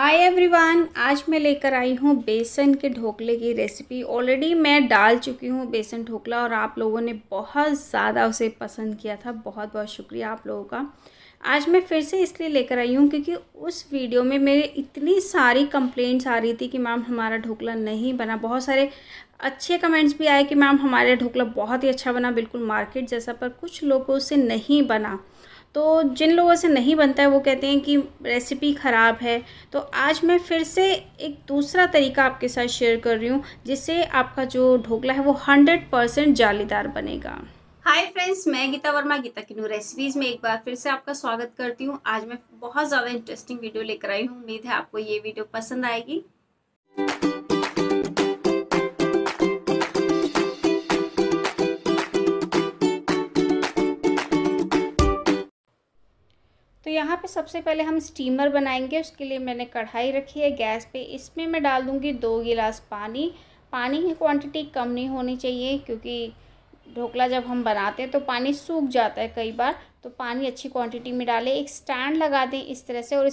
hi everyone आज मैं लेकर आई हूँ बेसन के ढोकले की रेसिपी ऑलरेडी मैं डाल चुकी हूँ बेसन ढोकला और आप लोगों ने बहुत ज़्यादा उसे पसंद किया था बहुत बहुत शुक्रिया आप लोगों का आज मैं फिर से इसलिए लेकर आई हूँ क्योंकि उस वीडियो में मेरे इतनी सारी कंप्लेंट्स आ रही थी कि मैम हमारा ढोकला नहीं बना बहुत सारे अच्छे कमेंट्स भी आए कि मैम हमारा ढोकला बहुत ही अच्छा बना बिल्कुल मार्केट जैसा पर कुछ लोगों से नहीं बना तो जिन लोगों से नहीं बनता है वो कहते हैं कि रेसिपी ख़राब है तो आज मैं फिर से एक दूसरा तरीका आपके साथ शेयर कर रही हूँ जिससे आपका जो ढोकला है वो हंड्रेड परसेंट जालीदार बनेगा हाय फ्रेंड्स मैं गीता वर्मा गीता किनू रेसिपीज़ में एक बार फिर से आपका स्वागत करती हूँ आज मैं बहुत ज़्यादा इंटरेस्टिंग वीडियो लेकर आई हूँ उम्मीद है आपको ये वीडियो पसंद आएगी तो यहाँ पे सबसे पहले हम स्टीमर बनाएंगे उसके लिए मैंने कढ़ाई रखी है गैस पे इसमें मैं डाल दूँगी दो गिलास पानी पानी की क्वांटिटी कम नहीं होनी चाहिए क्योंकि ढोकला जब हम बनाते हैं तो पानी सूख जाता है कई बार तो पानी अच्छी क्वांटिटी में डालें एक स्टैंड लगा दें इस तरह से और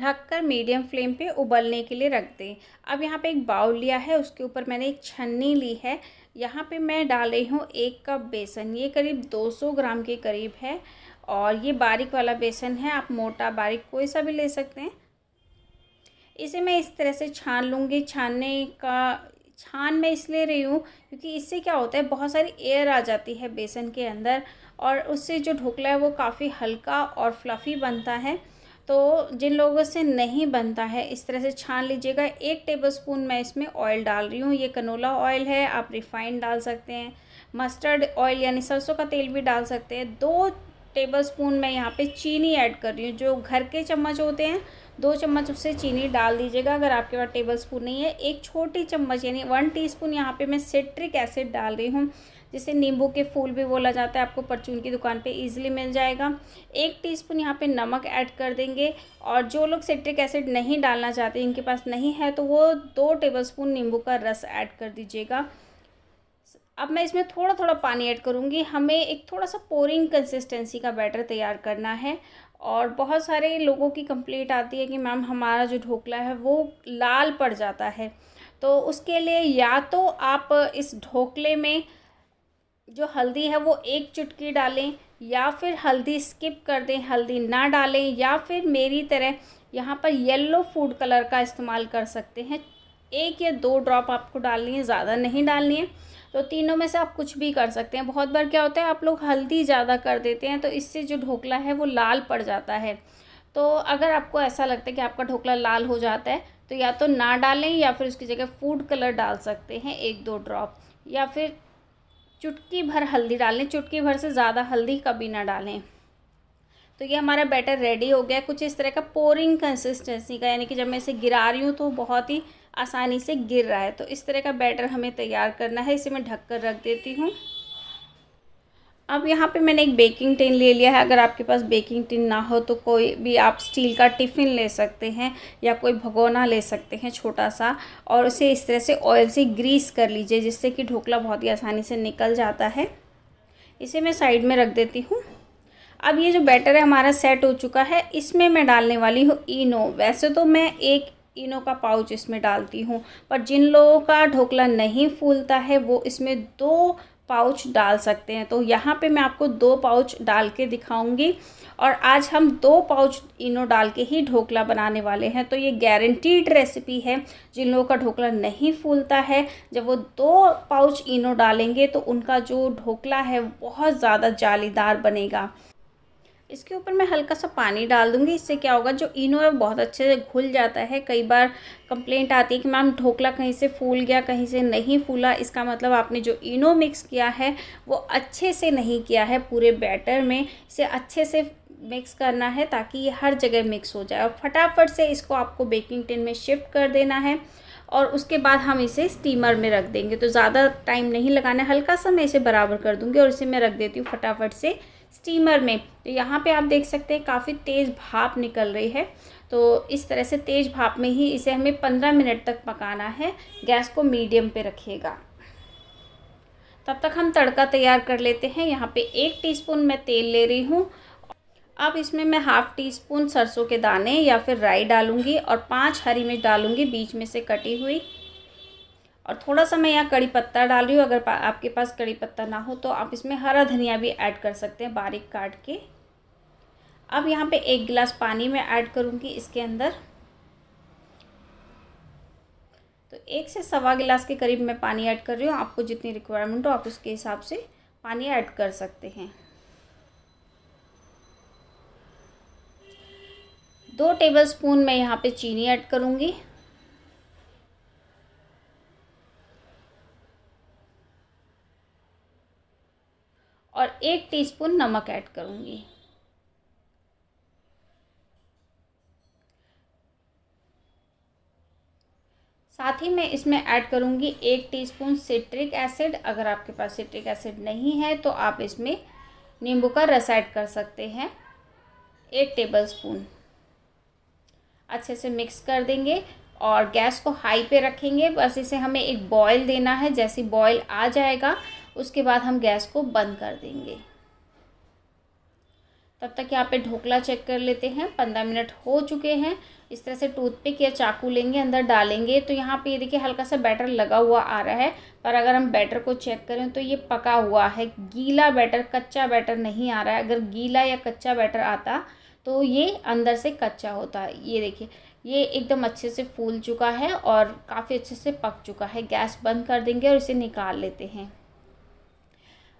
ढककर मीडियम फ्लेम पे उबलने के लिए रख दें अब यहाँ पे एक बाउल लिया है उसके ऊपर मैंने एक छन्नी ली है यहाँ पे मैं डाल रही हूँ एक कप बेसन ये करीब 200 ग्राम के करीब है और ये बारीक वाला बेसन है आप मोटा बारीक कोई सा भी ले सकते हैं इसे मैं इस तरह से छान लूँगी छानने का छान मैं इसलिए रही हूँ क्योंकि इससे क्या होता है बहुत सारी एयर आ जाती है बेसन के अंदर और उससे जो ढोकला है वो काफ़ी हल्का और फ्लफ़ी बनता है तो जिन लोगों से नहीं बनता है इस तरह से छान लीजिएगा एक टेबलस्पून मैं इसमें ऑयल डाल रही हूँ ये कनोला ऑयल है आप रिफाइंड डाल सकते हैं मस्टर्ड ऑयल यानी सरसों का तेल भी डाल सकते हैं दो टेबल स्पून मैं यहाँ पे चीनी ऐड कर रही हूँ जो घर के चम्मच होते हैं दो चम्मच उससे चीनी डाल दीजिएगा अगर आपके पास टेबल स्पून नहीं है एक छोटी चम्मच यानी वन टीस्पून यहाँ पर मैं सिट्रिक एसिड डाल रही हूँ जिसे नींबू के फूल भी बोला जाता है आपको परचून की दुकान पे इजीली मिल जाएगा एक टीस्पून यहाँ पे नमक ऐड कर देंगे और जो लोग सिट्रिक एसिड नहीं डालना चाहते इनके पास नहीं है तो वो दो टेबलस्पून नींबू का रस ऐड कर दीजिएगा अब मैं इसमें थोड़ा थोड़ा पानी ऐड करूँगी हमें एक थोड़ा सा पोरिंग कंसिस्टेंसी का बैटर तैयार करना है और बहुत सारे लोगों की कंप्लेंट आती है कि मैम हमारा जो ढोकला है वो लाल पड़ जाता है तो उसके लिए या तो आप इस ढोकले में जो हल्दी है वो एक चुटकी डालें या फिर हल्दी स्किप कर दें हल्दी ना डालें या फिर मेरी तरह यहाँ पर येलो फूड कलर का इस्तेमाल कर सकते हैं एक या दो ड्रॉप आपको डालनी है ज़्यादा नहीं डालनी है तो तीनों में से आप कुछ भी कर सकते हैं बहुत बार क्या होता है आप लोग हल्दी ज़्यादा कर देते हैं तो इससे जो ढोकला है वो लाल पड़ जाता है तो अगर आपको ऐसा लगता है कि आपका ढोकला लाल हो जाता है तो या तो ना डालें या फिर उसकी जगह फूड कलर डाल सकते हैं एक दो ड्रॉप या फिर चुटकी भर हल्दी डालें चुटकी भर से ज़्यादा हल्दी कभी ना डालें तो ये हमारा बैटर रेडी हो गया कुछ इस तरह का पोरिंग कंसिस्टेंसी का यानी कि जब मैं इसे गिरा रही हूँ तो बहुत ही आसानी से गिर रहा है तो इस तरह का बैटर हमें तैयार करना है इसे मैं ढक कर रख देती हूँ अब यहाँ पे मैंने एक बेकिंग टिन ले लिया है अगर आपके पास बेकिंग टिन ना हो तो कोई भी आप स्टील का टिफ़िन ले सकते हैं या कोई भगोना ले सकते हैं छोटा सा और उसे इस तरह से ऑयल से ग्रीस कर लीजिए जिससे कि ढोकला बहुत ही आसानी से निकल जाता है इसे मैं साइड में रख देती हूँ अब ये जो बैटर है हमारा सेट हो चुका है इसमें मैं डालने वाली हूँ इनो वैसे तो मैं एक इनो का पाउच इसमें डालती हूँ पर जिन लोगों का ढोकला नहीं फूलता है वो इसमें दो पाउच डाल सकते हैं तो यहाँ पे मैं आपको दो पाउच डाल के दिखाऊंगी और आज हम दो पाउच इनो डाल के ही ढोकला बनाने वाले हैं तो ये गारंटीड रेसिपी है जिन लोगों का ढोकला नहीं फूलता है जब वो दो पाउच इनो डालेंगे तो उनका जो ढोकला है बहुत ज़्यादा जालीदार बनेगा इसके ऊपर मैं हल्का सा पानी डाल दूँगी इससे क्या होगा जो इनो है बहुत अच्छे से घुल जाता है कई बार कंप्लेंट आती है कि मैम ढोकला कहीं से फूल गया कहीं से नहीं फूला इसका मतलब आपने जो इनो मिक्स किया है वो अच्छे से नहीं किया है पूरे बैटर में इसे अच्छे से मिक्स करना है ताकि ये हर जगह मिक्स हो जाए और फटाफट से इसको आपको बेकिंग टिन में शिफ्ट कर देना है और उसके बाद हम इसे स्टीमर में रख देंगे तो ज़्यादा टाइम नहीं लगाना है हल्का सा मैं इसे बराबर कर दूँगी और इसे मैं रख देती हूँ फटाफट से स्टीमर में तो यहाँ पे आप देख सकते हैं काफ़ी तेज़ भाप निकल रही है तो इस तरह से तेज़ भाप में ही इसे हमें पंद्रह मिनट तक पकाना है गैस को मीडियम पे रखिएगा तब तक हम तड़का तैयार कर लेते हैं यहाँ पे एक टीस्पून मैं तेल ले रही हूँ अब इसमें मैं हाफ़ टी स्पून सरसों के दाने या फिर राई डालूंगी और पाँच हरी मिर्च डालूंगी बीच में से कटी हुई और थोड़ा सा मैं यहाँ कड़ी पत्ता डाल रही हूँ अगर आपके पास कड़ी पत्ता ना हो तो आप इसमें हरा धनिया भी ऐड कर सकते हैं बारीक काट के अब यहाँ पे एक गिलास पानी मैं ऐड करूँगी इसके अंदर तो एक से सवा गिलास के करीब मैं पानी ऐड कर रही हूँ आपको जितनी रिक्वायरमेंट हो आप उसके हिसाब से पानी ऐड कर सकते हैं दो टेबल स्पून मैं यहाँ पे चीनी ऐड करूँगी और एक टीस्पून नमक ऐड करूँगी साथ ही मैं इसमें ऐड करूँगी एक टीस्पून सिट्रिक एसिड अगर आपके पास सिट्रिक एसिड नहीं है तो आप इसमें नींबू का रस ऐड कर सकते हैं एक टेबल स्पून अच्छे से मिक्स कर देंगे और गैस को हाई पे रखेंगे बस इसे हमें एक बॉयल देना है जैसे बॉयल आ जाएगा उसके बाद हम गैस को बंद कर देंगे तब तक यहाँ पे ढोकला चेक कर लेते हैं पंद्रह मिनट हो चुके हैं इस तरह से टूथपिक या चाकू लेंगे अंदर डालेंगे तो यहाँ पे ये देखिए हल्का सा बैटर लगा हुआ आ रहा है पर अगर हम बैटर को चेक करें तो ये पका हुआ है गीला बैटर कच्चा बैटर नहीं आ रहा है अगर गीला या कच्चा बैटर आता तो ये अंदर से कच्चा होता है ये देखिए ये एकदम अच्छे से फूल चुका है और काफ़ी अच्छे से पक चुका है गैस बंद कर देंगे और इसे निकाल लेते हैं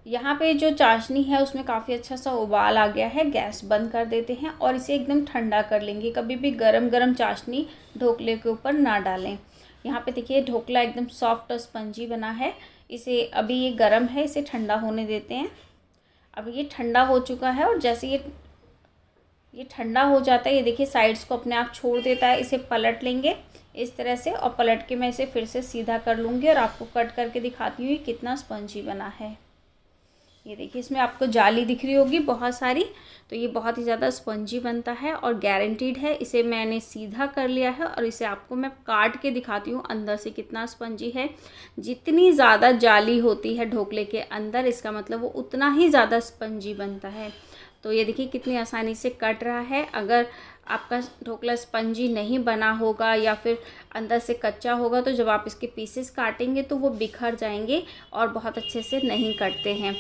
यहाँ पे जो चाशनी है उसमें काफ़ी अच्छा सा उबाल आ गया है गैस बंद कर देते हैं और इसे एकदम ठंडा कर लेंगे कभी भी गरम गरम चाशनी ढोकले के ऊपर ना डालें यहाँ पे देखिए ढोकला एकदम सॉफ्ट और स्पंजी बना है इसे अभी ये गर्म है इसे ठंडा होने देते हैं अब ये ठंडा हो चुका है और जैसे ये ये ठंडा हो जाता है ये देखिए साइड्स को अपने आप छोड़ देता है इसे पलट लेंगे इस तरह से और पलट के मैं इसे फिर से सीधा कर लूँगी और आपको कट करके दिखाती हूँ ये कितना स्पंजी बना है ये देखिए इसमें आपको जाली दिख रही होगी बहुत सारी तो ये बहुत ही ज़्यादा स्पंजी बनता है और गारंटीड है इसे मैंने सीधा कर लिया है और इसे आपको मैं काट के दिखाती हूँ अंदर से कितना स्पंजी है जितनी ज़्यादा जाली होती है ढोकले के अंदर इसका मतलब वो उतना ही ज़्यादा स्पंजी बनता है तो ये देखिए कितनी आसानी से कट रहा है अगर आपका ढोकला स्पंजी नहीं बना होगा या फिर अंदर से कच्चा होगा तो जब आप इसके पीसेस काटेंगे तो वो बिखर जाएंगे और बहुत अच्छे से नहीं कटते हैं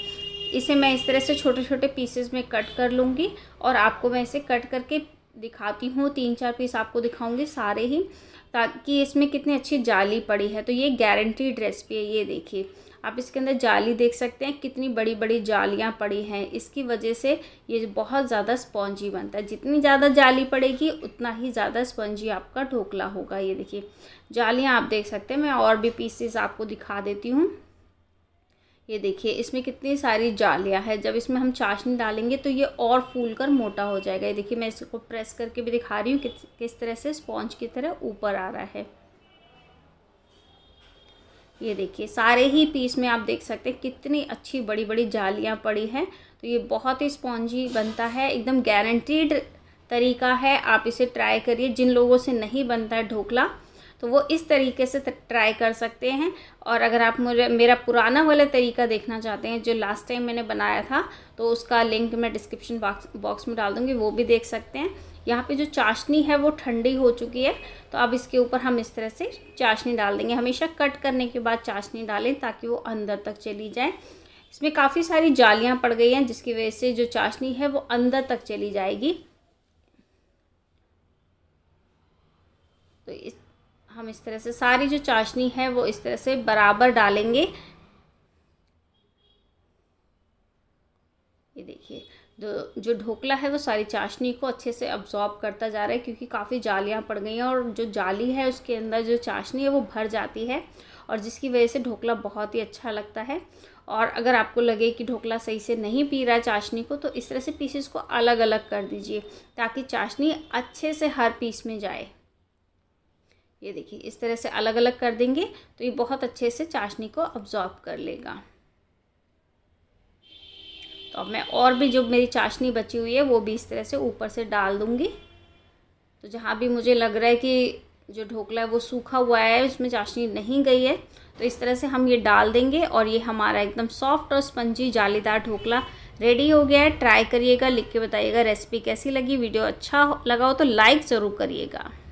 इसे मैं इस तरह से छोटे छोटे पीसेस में कट कर लूँगी और आपको मैं इसे कट करके दिखाती हूँ तीन चार पीस आपको दिखाऊंगी सारे ही ताकि इसमें कितनी अच्छी जाली पड़ी है तो ये गारंटीड रेसिपी है ये देखिए आप इसके अंदर जाली देख सकते हैं कितनी बड़ी बड़ी जालियाँ पड़ी हैं इसकी वजह से ये बहुत ज़्यादा स्पॉन्जी बनता है जितनी ज़्यादा जाली पड़ेगी उतना ही ज़्यादा स्पॉन्जी आपका ढोकला होगा ये देखिए जालियाँ आप देख सकते हैं मैं और भी पीसेस आपको दिखा देती हूँ ये देखिए इसमें कितनी सारी जालियां हैं जब इसमें हम चाशनी डालेंगे तो ये और फूल कर मोटा हो जाएगा ये देखिए मैं इसको प्रेस करके भी दिखा रही हूँ कि, किस तरह से स्पॉन्ज की तरह ऊपर आ रहा है ये देखिए सारे ही पीस में आप देख सकते हैं कितनी अच्छी बड़ी बड़ी जालियाँ पड़ी हैं तो ये बहुत ही स्पॉन्जी बनता है एकदम गारंटीड तरीका है आप इसे ट्राई करिए जिन लोगों से नहीं बनता है ढोकला तो वो इस तरीके से ट्राई कर सकते हैं और अगर आप मुझे मेरा पुराना वाला तरीका देखना चाहते हैं जो लास्ट टाइम मैंने बनाया था तो उसका लिंक मैं डिस्क्रिप्शन बॉक्स में डाल दूँगी वो भी देख सकते हैं यहाँ पे जो चाशनी है वो ठंडी हो चुकी है तो अब इसके ऊपर हम इस तरह से चाशनी डाल देंगे हमेशा कट करने के बाद चाशनी डालें ताकि वो अंदर तक चली जाए इसमें काफ़ी सारी जालियाँ पड़ गई हैं जिसकी वजह से जो चाशनी है वो अंदर तक चली जाएगी तो इस हम इस तरह से सारी जो चाशनी है वो इस तरह से बराबर डालेंगे ये देखिए जो जो ढोकला है वो सारी चाशनी को अच्छे से अब्जॉर्ब करता जा रहा है क्योंकि काफ़ी जालियाँ पड़ गई हैं और जो जाली है उसके अंदर जो चाशनी है वो भर जाती है और जिसकी वजह से ढोकला बहुत ही अच्छा लगता है और अगर आपको लगे कि ढोकला सही से नहीं पी रहा है चाशनी को तो इस तरह से पीसेस को अलग अलग कर दीजिए ताकि चाशनी अच्छे से हर पीस में जाए ये देखिए इस तरह से अलग अलग कर देंगे तो ये बहुत अच्छे से चाशनी को अब्जॉर्ब कर लेगा तो अब मैं और भी जो मेरी चाशनी बची हुई है वो भी इस तरह से ऊपर से डाल दूँगी तो जहाँ भी मुझे लग रहा है कि जो ढोकला है वो सूखा हुआ है उसमें चाशनी नहीं गई है तो इस तरह से हम ये डाल देंगे और ये हमारा एकदम सॉफ्ट और स्पंजी जालीदार ढोकला रेडी हो गया है ट्राई करिएगा लिख के बताइएगा रेसिपी कैसी लगी वीडियो अच्छा लगा हो तो लाइक ज़रूर करिएगा